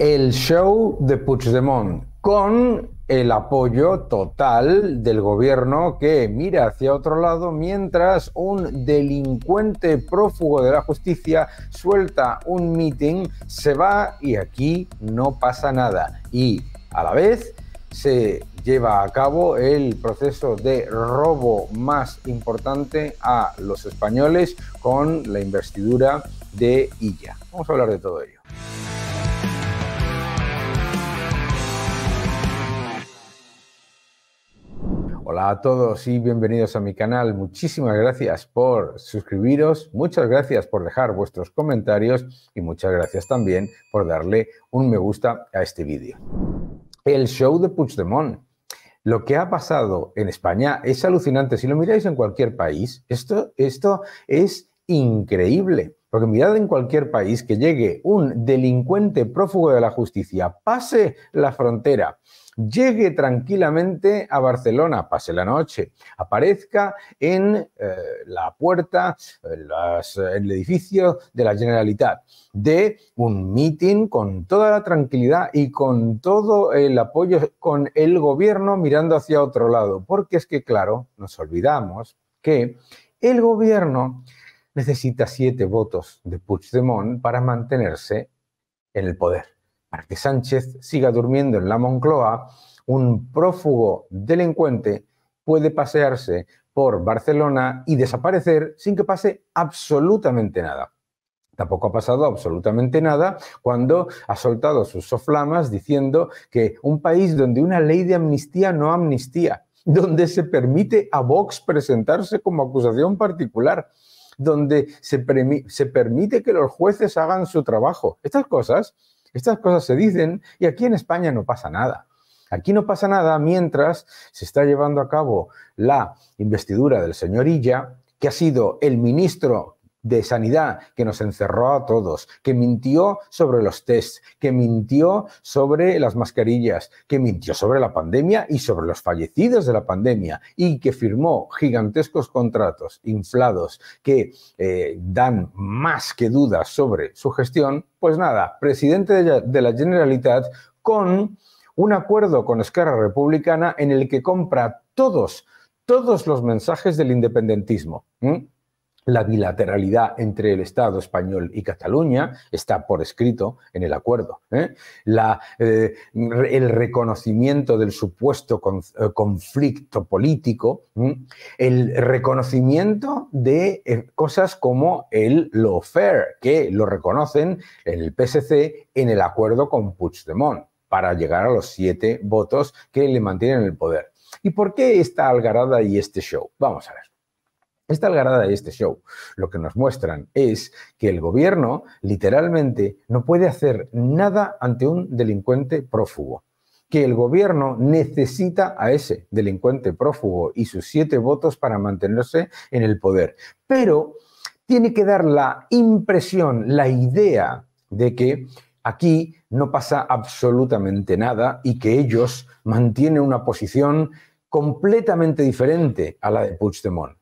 el show de Puigdemont con el apoyo total del gobierno que mira hacia otro lado mientras un delincuente prófugo de la justicia suelta un meeting, se va y aquí no pasa nada. Y a la vez se lleva a cabo el proceso de robo más importante a los españoles con la investidura de Illa. Vamos a hablar de todo ello. Hola a todos y bienvenidos a mi canal. Muchísimas gracias por suscribiros, muchas gracias por dejar vuestros comentarios y muchas gracias también por darle un me gusta a este vídeo. El show de Puigdemont. Lo que ha pasado en España es alucinante. Si lo miráis en cualquier país, esto, esto es increíble. Porque mirad en cualquier país que llegue un delincuente prófugo de la justicia, pase la frontera, llegue tranquilamente a Barcelona, pase la noche, aparezca en eh, la puerta, en, el edificio de la Generalitat, de un mitin con toda la tranquilidad y con todo el apoyo con el gobierno mirando hacia otro lado. Porque es que, claro, nos olvidamos que el gobierno necesita siete votos de Puigdemont para mantenerse en el poder, para que Sánchez siga durmiendo en la Moncloa, un prófugo delincuente puede pasearse por Barcelona y desaparecer sin que pase absolutamente nada. Tampoco ha pasado absolutamente nada cuando ha soltado sus soflamas diciendo que un país donde una ley de amnistía no amnistía, donde se permite a Vox presentarse como acusación particular, donde se, permite que los jueces hagan su trabajo. Estas cosas, estas cosas se dicen y aquí en España no pasa nada. Aquí no pasa nada mientras se está llevando a cabo la investidura del señor Illa, que ha sido el ministro de sanidad, que nos encerró a todos, que mintió sobre los tests, que mintió sobre las mascarillas, que mintió sobre la pandemia y sobre los fallecidos de la pandemia, y que firmó gigantescos contratos inflados que eh, dan más que dudas sobre su gestión, pues nada, presidente de la Generalitat con un acuerdo con Esquerra Republicana en el que compra todos, todos los mensajes del independentismo la bilateralidad entre el Estado español y Cataluña, está por escrito en el acuerdo. ¿eh? Eh, el reconocimiento del supuesto eh, conflicto político, el reconocimiento de cosas como el lawfare, que lo reconocen en el PSC en el acuerdo con Puigdemont para llegar a los siete votos que le mantienen el poder. ¿Y por qué esta algarada y este show? Vamos a ver. Esta algarada y este show lo que nos muestran es que el gobierno literalmente no puede hacer nada ante un delincuente prófugo, que el gobierno necesita a ese delincuente prófugo y sus siete votos para mantenerse en el poder, pero tiene que dar la impresión, la idea de que aquí no pasa absolutamente nada y que ellos mantienen una posición completamente diferente a la de Puigdemont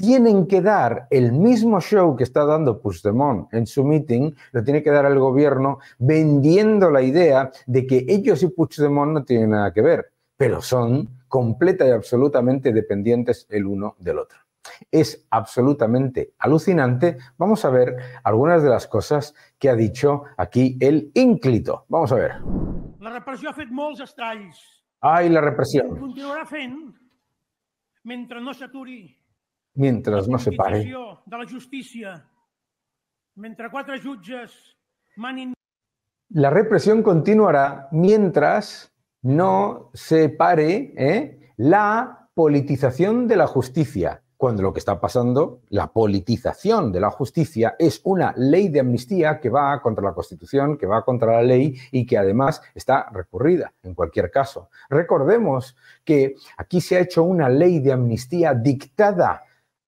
tienen que dar el mismo show que está dando Puigdemont en su meeting, lo tiene que dar el gobierno vendiendo la idea de que ellos y Puigdemont no tienen nada que ver, pero son completa y absolutamente dependientes el uno del otro. Es absolutamente alucinante. Vamos a ver algunas de las cosas que ha dicho aquí el ínclito. Vamos a ver. La represión ha hecho muchos la represión. mientras no no mientras no se pare. la justicia, La represión continuará mientras no se pare eh, la politización de la justicia, cuando lo que está pasando, la politización de la justicia es una ley de amnistía que va contra la Constitución, que va contra la ley y que además está recurrida en cualquier caso. Recordemos que aquí se ha hecho una ley de amnistía dictada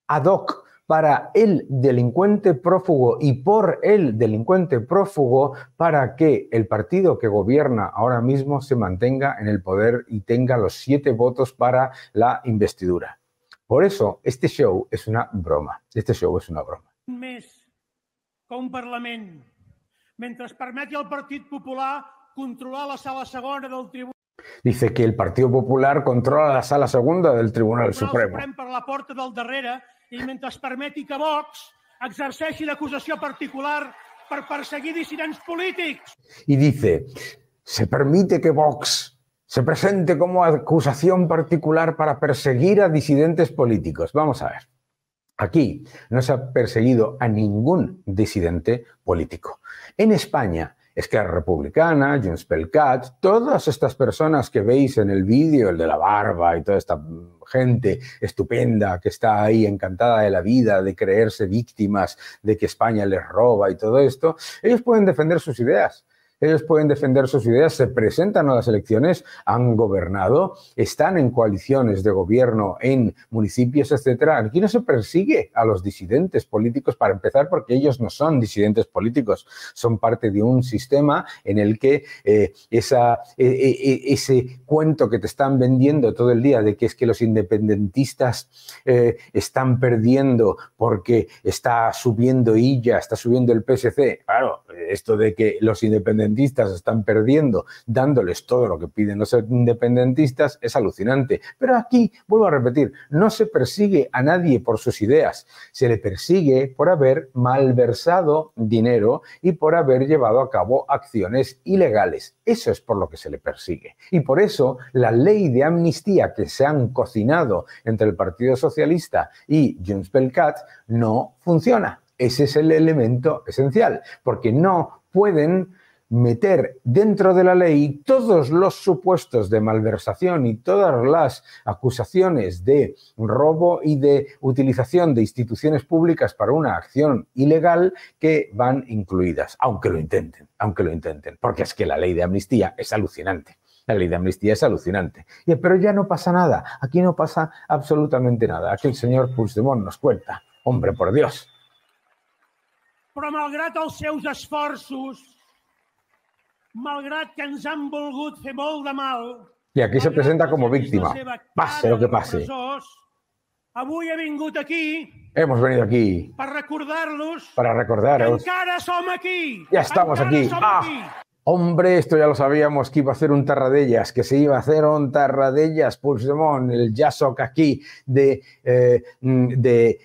ad hoc para el delincuente prófugo y por el delincuente prófugo para que el partido que gobierna ahora mismo se mantenga en el poder y tenga los siete votos para la investidura. Por eso, este show es una broma. Este show es una broma. Més con un Parlament, mientras permite al Partido Popular controlar la sala del tribunal Dice que el Partido Popular controla la sala segunda del Tribunal Supremo. la porta del que Vox particular perseguir Y dice, se permite que Vox se presente como acusación particular para perseguir a disidentes políticos. Vamos a ver. Aquí no se ha perseguido a ningún disidente político. En España Esquerra Republicana, James Pelcat, todas estas personas que veis en el vídeo, el de la barba y toda esta gente estupenda que está ahí encantada de la vida, de creerse víctimas, de que España les roba y todo esto, ellos pueden defender sus ideas ellos pueden defender sus ideas, se presentan a las elecciones, han gobernado, están en coaliciones de gobierno en municipios, etcétera. Aquí no se persigue a los disidentes políticos para empezar, porque ellos no son disidentes políticos, son parte de un sistema en el que eh, esa, e, e, e, ese cuento que te están vendiendo todo el día de que es que los independentistas eh, están perdiendo porque está subiendo ILLA, está subiendo el PSC. Claro, esto de que los independentistas están perdiendo dándoles todo lo que piden los independentistas es alucinante. Pero aquí, vuelvo a repetir, no se persigue a nadie por sus ideas, se le persigue por haber malversado dinero y por haber llevado a cabo acciones ilegales. Eso es por lo que se le persigue. Y por eso la ley de amnistía que se han cocinado entre el Partido Socialista y Junts per no funciona. Ese es el elemento esencial, porque no pueden meter dentro de la ley todos los supuestos de malversación y todas las acusaciones de robo y de utilización de instituciones públicas para una acción ilegal que van incluidas, aunque lo intenten, aunque lo intenten, porque es que la ley de amnistía es alucinante. La ley de amnistía es alucinante. Pero ya no pasa nada. Aquí no pasa absolutamente nada. Aquí el señor Puigdemont nos cuenta. Hombre, por Dios. malgrat que ens han volgut fer molt de mal. I aquí se presenta com a víctima. Passe lo que passe. avui he vingut aquí. Hemos venido aquí. Per recordar-los... Per recordar-los... encara som aquí. Ja estamos aquí. Som ah. aquí. Hombre, esto ya lo sabíamos que iba a hacer un Tarradellas, que se iba a hacer un Tarradellas Pulsemón, el Jasok aquí de, eh, mm, eh,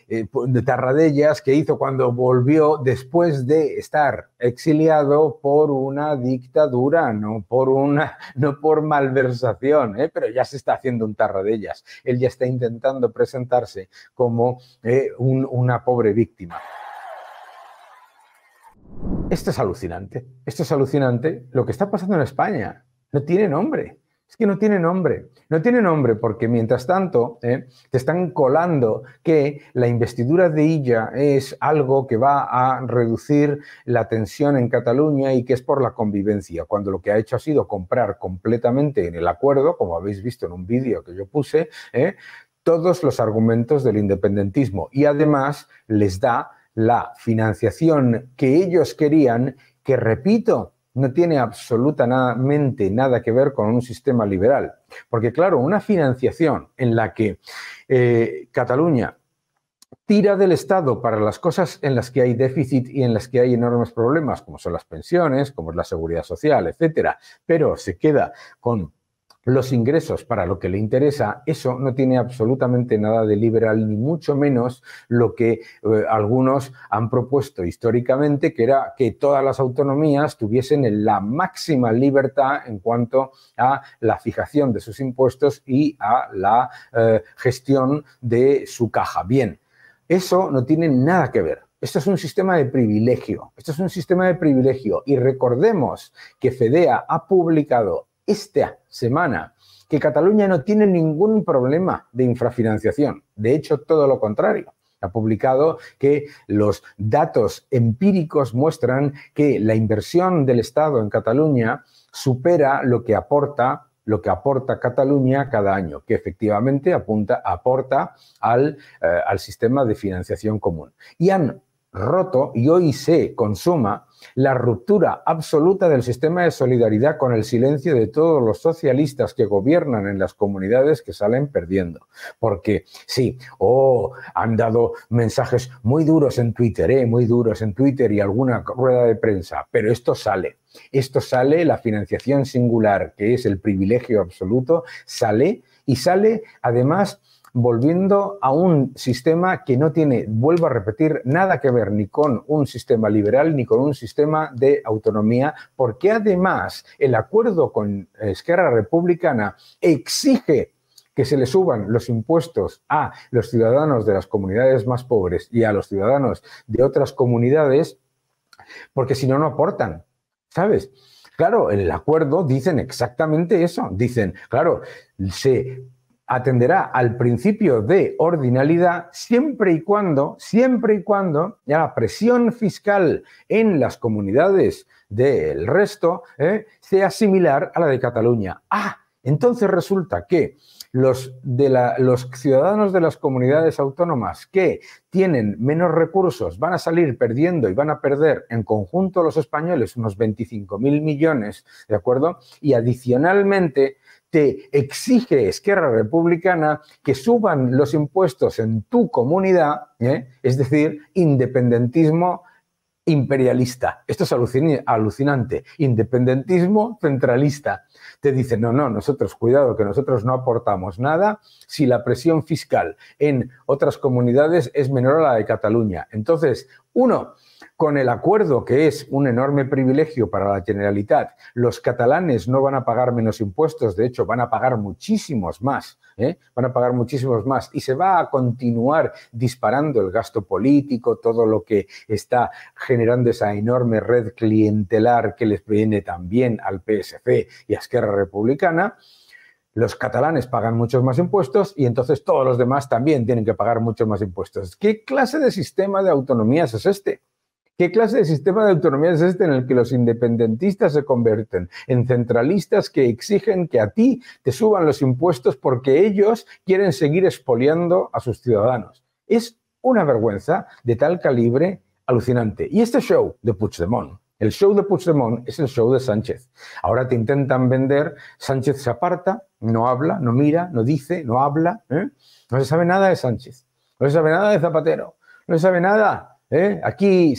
de, Tarradellas que hizo cuando volvió después de estar exiliado por una dictadura, no por, una, no por malversación, ¿eh? pero ya se está haciendo un Tarradellas. Él ya está intentando presentarse como una pobre víctima. Esto es alucinante, esto es alucinante. Lo que está pasando en España no tiene nombre. Es que no tiene nombre. No tiene nombre porque mientras tanto eh, te están colando que la investidura de Illa es algo que va a reducir la tensión en Cataluña y que es por la convivencia, cuando lo que ha hecho ha sido comprar completamente en el acuerdo, como habéis visto en un vídeo que yo puse, eh, todos los argumentos del independentismo y además les da la financiación que ellos querían, que repito, no tiene absolutamente nada que ver con un sistema liberal. Porque claro, una financiación en la que eh, Cataluña tira del Estado para las cosas en las que hay déficit y en las que hay enormes problemas, como son las pensiones, como es la seguridad social, etcétera, pero se queda con los ingresos para lo que le interesa, eso no tiene absolutamente nada de liberal, ni mucho menos lo que eh, algunos han propuesto históricamente, que era que todas las autonomías tuviesen la máxima libertad en cuanto a la fijación de sus impuestos y a la eh, gestión de su caja. Bien, eso no tiene nada que ver. Esto es un sistema de privilegio. Esto es un sistema de privilegio. Y recordemos que FEDEA ha publicado esta semana que Cataluña no tiene ningún problema de infrafinanciación. De hecho, todo lo contrario. Ha publicado que los datos empíricos muestran que la inversión del Estado en Cataluña supera lo que aporta lo que aporta Cataluña cada año, que efectivamente apunta, aporta al, eh, al sistema de financiación común. Y han roto, y hoy se consuma, la ruptura absoluta del sistema de solidaridad con el silencio de todos los socialistas que gobiernan en las comunidades que salen perdiendo. Porque sí, oh, han dado mensajes muy duros en Twitter, eh, muy duros en Twitter y alguna rueda de prensa, pero esto sale. Esto sale, la financiación singular, que es el privilegio absoluto, sale y sale además volviendo a un sistema que no tiene, vuelvo a repetir, nada que ver ni con un sistema liberal ni con un sistema de autonomía, porque además el acuerdo con Esquerra Republicana exige que se le suban los impuestos a los ciudadanos de las comunidades más pobres y a los ciudadanos de otras comunidades, porque si no, no aportan, ¿sabes? Claro, en el acuerdo dicen exactamente eso. Dicen, claro, se atenderá al principio de ordinalidad siempre y cuando, siempre y cuando la presión fiscal en las comunidades del resto eh, sea similar a la de Cataluña. Ah, entonces resulta que los, de los ciudadanos de las comunidades autónomas que tienen menos recursos van a salir perdiendo y van a perder en conjunto los españoles unos 25.000 millones, ¿de acuerdo? Y adicionalmente te exige Esquerra Republicana que suban los impuestos en tu comunidad, ¿eh? es decir, independentismo imperialista. Esto es alucinante. Independentismo centralista. Te dicen, no, no, nosotros, cuidado, que nosotros no aportamos nada si la presión fiscal en otras comunidades es menor a la de Cataluña. Entonces, uno, con el acuerdo, que es un enorme privilegio para la Generalitat, los catalanes no van a pagar menos impuestos, de hecho, van a pagar muchísimos más ¿eh? van a pagar muchísimos más y se va a continuar disparando el gasto político, todo lo que está generando esa enorme red clientelar que les viene también al PSC y a Esquerra Republicana los catalanes pagan muchos más impuestos y entonces todos los demás también tienen que pagar muchos más impuestos. ¿Qué clase de sistema de autonomías es este? ¿Qué clase de sistema de autonomía es este en el que los independentistas se convierten en centralistas que exigen que a ti te suban los impuestos porque ellos quieren seguir expoliando a sus ciudadanos? Es una vergüenza de tal calibre alucinante. Y este show de Puigdemont el show de Puigdemont es el show de Sánchez. Ahora te intentan vender, Sánchez se aparta, no habla, no mira, no dice, no habla. ¿eh? No se sabe nada de Sánchez, no se sabe nada de Zapatero, no se sabe nada ¿Eh? Aquí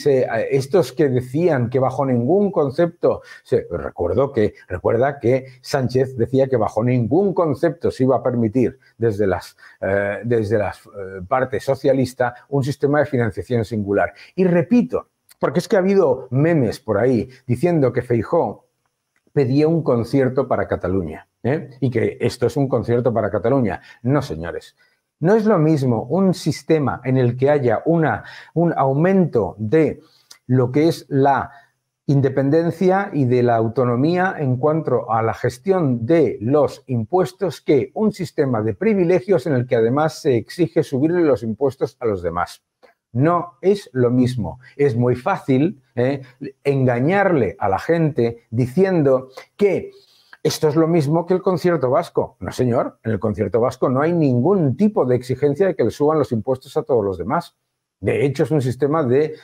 estos que decían que bajo ningún concepto, se, recuerdo que, recuerda que Sánchez decía que bajo ningún concepto se iba a permitir desde las, parte eh, desde eh, socialista un sistema de financiación singular. Y repito, porque es que ha habido memes por ahí diciendo que Feijó pedía un concierto para Cataluña. y que esto es un concierto para Cataluña. No, señores, no es lo mismo un sistema en el que haya un aumento de lo que es la independencia y de la autonomía en cuanto a la gestión de los impuestos que un sistema de privilegios en el que además se exige subirle los impuestos a los demás. No es lo mismo. Es muy fácil ¿eh? engañarle a la gente diciendo que esto es lo mismo que el concierto vasco. No, señor, en el concierto vasco no hay ningún tipo de exigencia de que le suban los impuestos a todos los demás. De hecho, es un sistema de,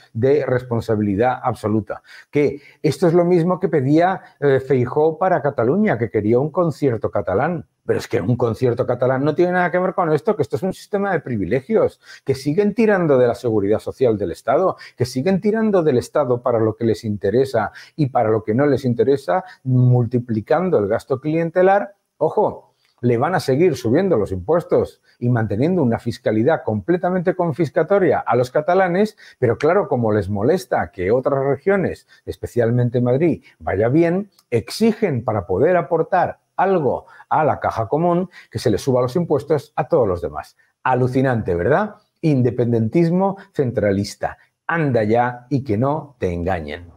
responsabilidad absoluta. Que esto es lo mismo que pedía eh, Feijó para Cataluña, que quería un concierto catalán. Pero es que un concierto catalán no tiene nada que ver con esto, que esto es un sistema de privilegios, que siguen tirando de la seguridad social del Estado, que siguen tirando del Estado para lo que les interesa y para lo que no les interesa, multiplicando el gasto clientelar. Ojo, le van a seguir subiendo los impuestos y manteniendo una fiscalidad completamente confiscatoria a los catalanes, pero claro, como les molesta que otras regiones, especialmente Madrid, vaya bien, exigen para poder aportar algo a la caja común que se le suba los impuestos a todos los demás. Alucinante, ¿verdad? Independentismo centralista. Anda ya y que no te engañen.